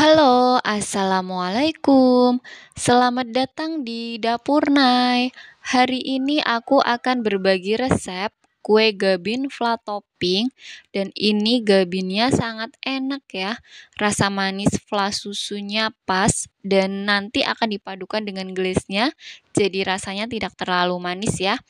Halo, Assalamualaikum. Selamat datang di Dapur Nai. Hari ini aku akan berbagi resep kue gabin flat topping dan ini gabinnya sangat enak ya. Rasa manis flat susunya pas dan nanti akan dipadukan dengan glaze-nya jadi rasanya tidak terlalu manis ya.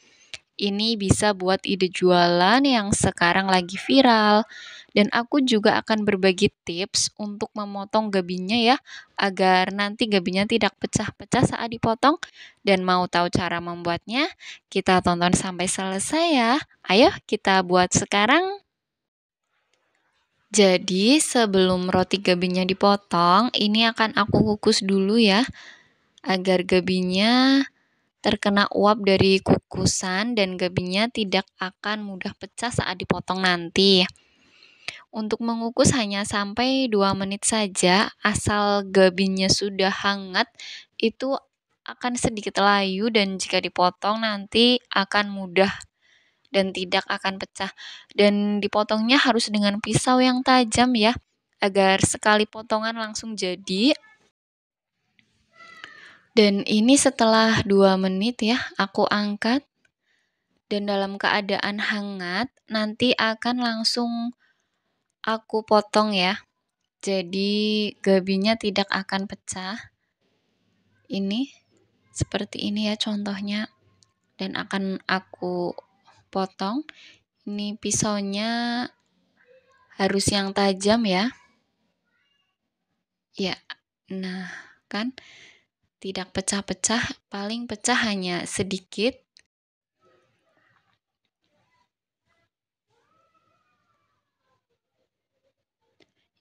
Ini bisa buat ide jualan yang sekarang lagi viral. Dan aku juga akan berbagi tips untuk memotong gabinya ya, agar nanti gabinya tidak pecah-pecah saat dipotong. Dan mau tahu cara membuatnya? Kita tonton sampai selesai ya. Ayo kita buat sekarang. Jadi sebelum roti gabinya dipotong, ini akan aku kukus dulu ya, agar gabinya terkena uap dari kukusan dan gabinya tidak akan mudah pecah saat dipotong nanti. Untuk mengukus hanya sampai 2 menit saja, asal gabinya sudah hangat, itu akan sedikit layu dan jika dipotong nanti akan mudah dan tidak akan pecah. Dan dipotongnya harus dengan pisau yang tajam ya, agar sekali potongan langsung jadi dan ini setelah 2 menit ya, aku angkat. Dan dalam keadaan hangat, nanti akan langsung aku potong ya. Jadi gabinya tidak akan pecah. Ini seperti ini ya contohnya. Dan akan aku potong. Ini pisaunya harus yang tajam ya. Ya, nah kan tidak pecah-pecah, paling pecah hanya sedikit.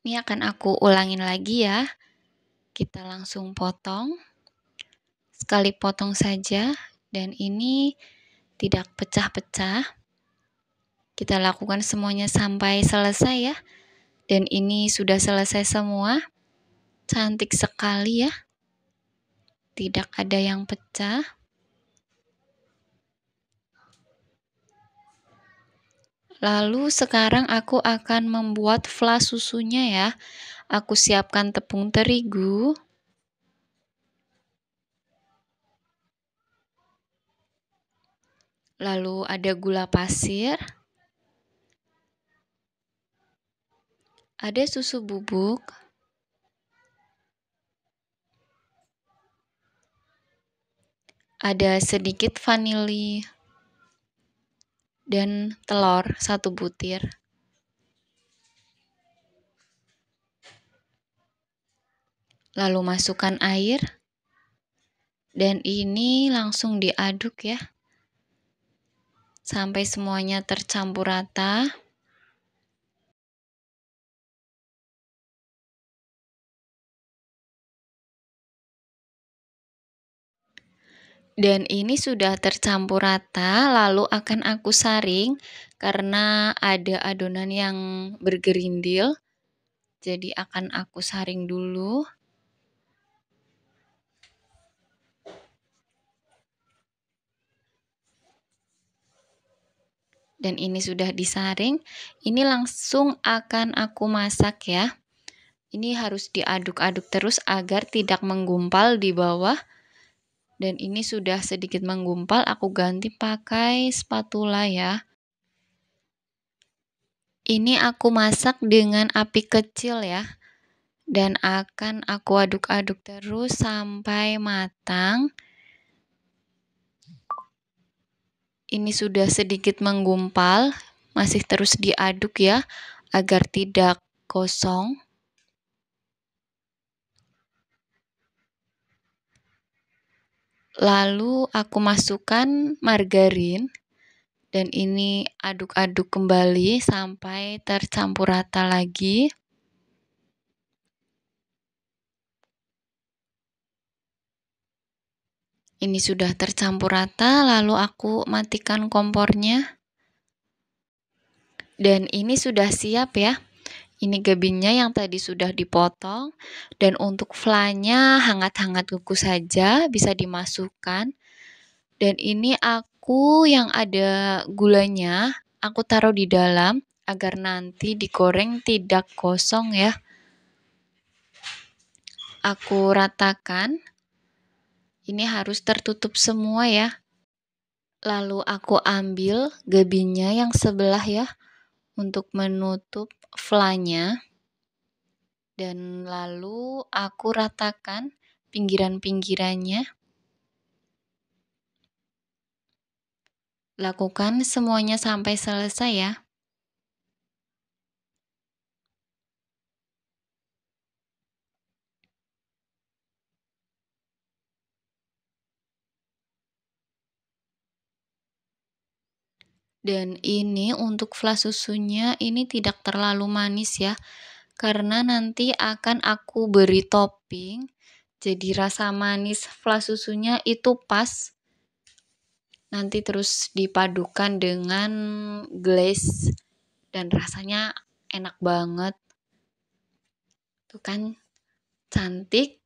Ini akan aku ulangin lagi ya. Kita langsung potong. Sekali potong saja dan ini tidak pecah-pecah kita lakukan semuanya sampai selesai ya. Dan ini sudah selesai semua. Cantik sekali ya tidak ada yang pecah. Lalu sekarang aku akan membuat fla susunya ya. Aku siapkan tepung terigu. Lalu ada gula pasir. Ada susu bubuk. ada sedikit vanili dan telur satu butir. Lalu masukkan air dan ini langsung diaduk ya. Sampai semuanya tercampur rata. Dan ini sudah tercampur rata, lalu akan aku saring karena ada adonan yang bergerindil. Jadi akan aku saring dulu. dan ini sudah disaring, ini langsung akan aku masak ya. Ini harus diaduk-aduk terus agar tidak menggumpal di bawah dan ini sudah sedikit menggumpal, aku ganti pakai spatula ya. Ini aku masak dengan api kecil ya. Dan akan aku aduk-aduk terus sampai matang. Ini sudah sedikit menggumpal, masih terus diaduk ya, agar tidak kosong. Lalu aku masukkan margarin dan ini aduk-aduk kembali sampai tercampur rata lagi. Ini sudah tercampur rata, lalu aku matikan kompornya. Dan ini sudah siap ya. Ini gabinnya yang tadi sudah dipotong dan untuk flanya hangat-hangat kukus saja bisa dimasukkan. Dan ini aku yang ada gulanya aku taruh di dalam agar nanti digoreng tidak kosong ya. Aku ratakan. Ini harus tertutup semua ya. Lalu aku ambil gabinnya yang sebelah ya untuk menutup flanya dan lalu aku ratakan pinggiran-pinggirannya. Lakukan semuanya sampai selesai ya. Dan ini untuk flas susunya ini tidak terlalu manis ya. Karena nanti akan aku beri topping. Jadi rasa manis flas susunya itu pas. Nanti terus dipadukan dengan glaze dan rasanya enak banget. Tuh kan cantik.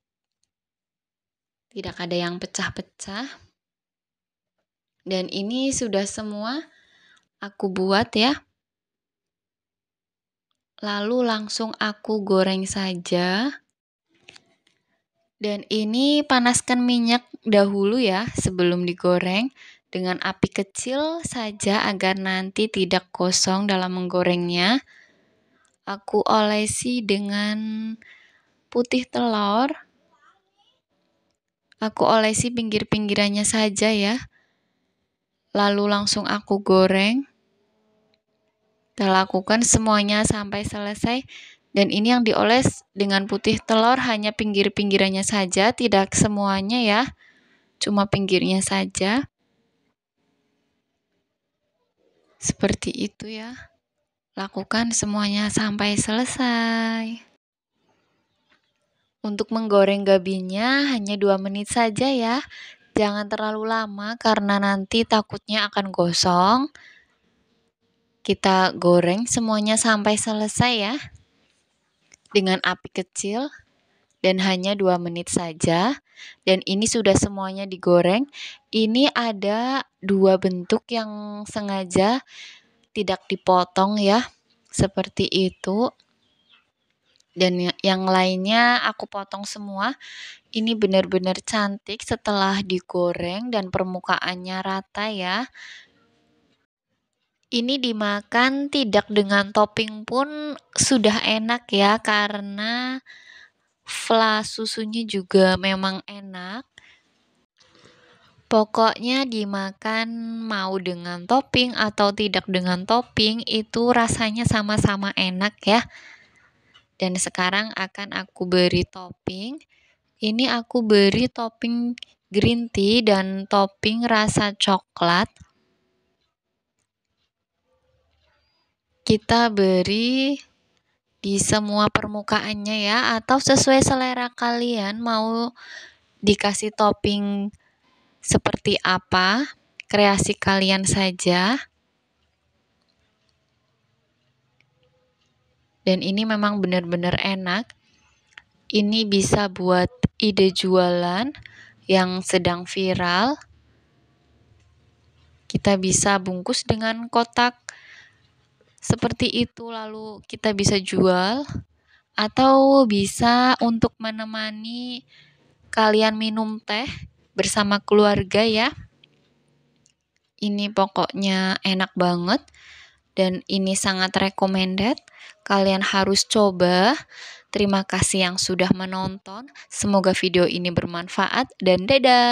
Tidak ada yang pecah-pecah. Dan ini sudah semua aku buat ya. Lalu langsung aku goreng saja. Dan ini panaskan minyak dahulu ya sebelum digoreng dengan api kecil saja agar nanti tidak kosong dalam menggorengnya. Aku olesi dengan putih telur. Aku olesi pinggir-pinggirannya saja ya. Lalu langsung aku goreng. Kita lakukan semuanya sampai selesai dan ini yang dioles dengan putih telur hanya pinggir-pinggirannya saja, tidak semuanya ya. Cuma pinggirnya saja. Seperti itu ya. Lakukan semuanya sampai selesai. Untuk menggoreng gabinya hanya 2 menit saja ya. Jangan terlalu lama karena nanti takutnya akan gosong. Kita goreng semuanya sampai selesai ya. Dengan api kecil dan hanya 2 menit saja. Dan ini sudah semuanya digoreng. Ini ada dua bentuk yang sengaja tidak dipotong ya. Seperti itu. Dan ya, yang lainnya aku potong semua. Ini benar-benar cantik setelah digoreng dan permukaannya rata ya ini dimakan tidak dengan topping pun sudah enak ya karena fla susunya juga memang enak. Pokoknya dimakan mau dengan topping atau tidak dengan topping itu rasanya sama-sama enak ya. Dan sekarang akan aku beri topping. Ini aku beri topping green tea dan topping rasa coklat. kita beri di semua permukaannya ya atau sesuai selera kalian mau dikasih topping seperti apa kreasi kalian saja dan ini memang benar-benar enak ini bisa buat ide jualan yang sedang viral kita bisa bungkus dengan kotak seperti itu lalu kita bisa jual atau bisa untuk menemani kalian minum teh bersama keluarga ya. Ini pokoknya enak banget dan ini sangat recommended. Kalian harus coba. Terima kasih yang sudah menonton. Semoga video ini bermanfaat dan dadah.